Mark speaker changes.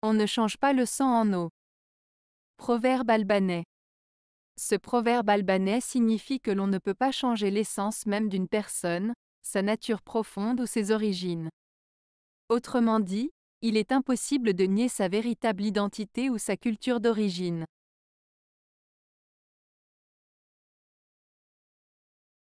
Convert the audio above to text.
Speaker 1: On ne change pas le sang en eau. Proverbe albanais. Ce proverbe albanais signifie que l'on ne peut pas changer l'essence même d'une personne, sa nature profonde ou ses origines. Autrement dit, il est impossible de nier sa véritable identité ou sa culture d'origine.